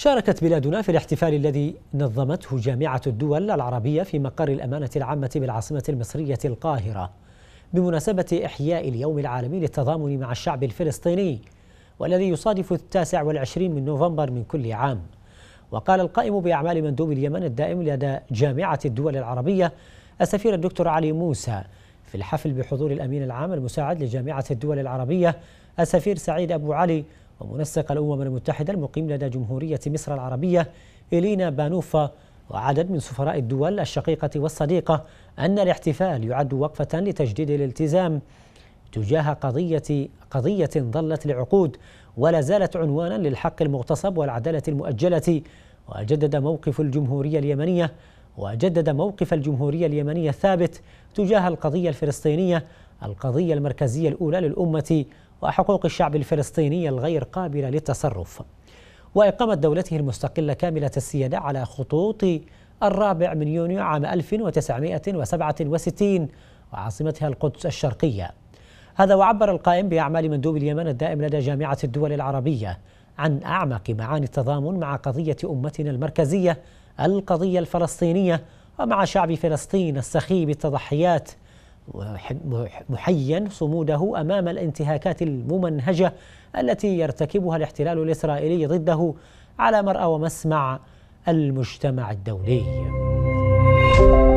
شاركت بلادنا في الاحتفال الذي نظمته جامعة الدول العربية في مقر الأمانة العامة بالعاصمة المصرية القاهرة بمناسبة إحياء اليوم العالمي للتضامن مع الشعب الفلسطيني والذي يصادف التاسع والعشرين من نوفمبر من كل عام وقال القائم بأعمال مندوب اليمن الدائم لدى جامعة الدول العربية السفير الدكتور علي موسى في الحفل بحضور الأمين العام المساعد لجامعة الدول العربية السفير سعيد أبو علي ومنسق الأمم المتحدة المقيم لدى جمهورية مصر العربية إلينا بانوفا وعدد من سفراء الدول الشقيقة والصديقة أن الاحتفال يعد وقفة لتجديد الالتزام تجاه قضية قضية ظلت لعقود ولا زالت عنوانا للحق المغتصب والعدالة المؤجلة وجدد موقف الجمهورية اليمنية وجدد موقف الجمهورية اليمنية الثابت تجاه القضية الفلسطينية القضية المركزية الأولى للأمة وحقوق الشعب الفلسطيني الغير قابلة للتصرف وإقامة دولته المستقلة كاملة السيادة على خطوط الرابع من يونيو عام 1967 وعاصمتها القدس الشرقية هذا وعبر القائم بأعمال مندوب اليمن الدائم لدى جامعة الدول العربية عن أعمق معاني التضامن مع قضية أمتنا المركزية القضية الفلسطينية ومع شعب فلسطين السخي بالتضحيات محيا صموده امام الانتهاكات الممنهجه التي يرتكبها الاحتلال الاسرائيلي ضده على مرأى ومسمع المجتمع الدولي.